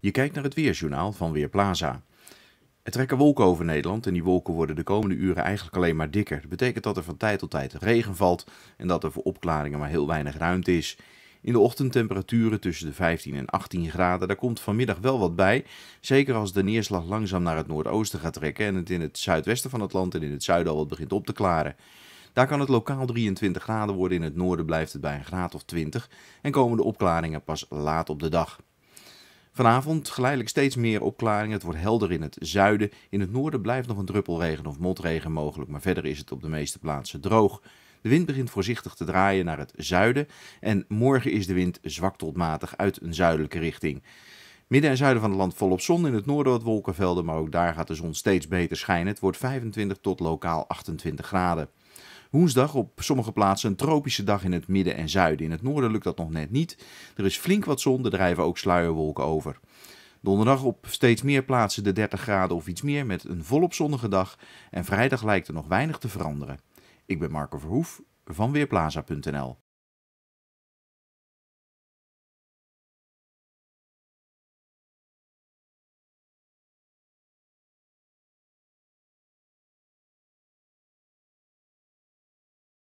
Je kijkt naar het weerjournaal van Weerplaza. Er trekken wolken over Nederland en die wolken worden de komende uren eigenlijk alleen maar dikker. Dat betekent dat er van tijd tot tijd regen valt en dat er voor opklaringen maar heel weinig ruimte is. In de ochtend temperaturen tussen de 15 en 18 graden, daar komt vanmiddag wel wat bij. Zeker als de neerslag langzaam naar het noordoosten gaat trekken en het in het zuidwesten van het land en in het zuiden al wat begint op te klaren. Daar kan het lokaal 23 graden worden, in het noorden blijft het bij een graad of 20 en komen de opklaringen pas laat op de dag. Vanavond geleidelijk steeds meer opklaringen. Het wordt helder in het zuiden. In het noorden blijft nog een druppelregen of motregen mogelijk, maar verder is het op de meeste plaatsen droog. De wind begint voorzichtig te draaien naar het zuiden en morgen is de wind zwak tot matig uit een zuidelijke richting. Midden en zuiden van het land volop zon, in het noorden wat wolkenvelden, maar ook daar gaat de zon steeds beter schijnen. Het wordt 25 tot lokaal 28 graden. Woensdag op sommige plaatsen een tropische dag in het midden en zuiden. In het noorden lukt dat nog net niet. Er is flink wat zon, er drijven ook sluierwolken over. Donderdag op steeds meer plaatsen de 30 graden of iets meer met een volop zonnige dag. En vrijdag lijkt er nog weinig te veranderen. Ik ben Marco Verhoef van Weerplaza.nl.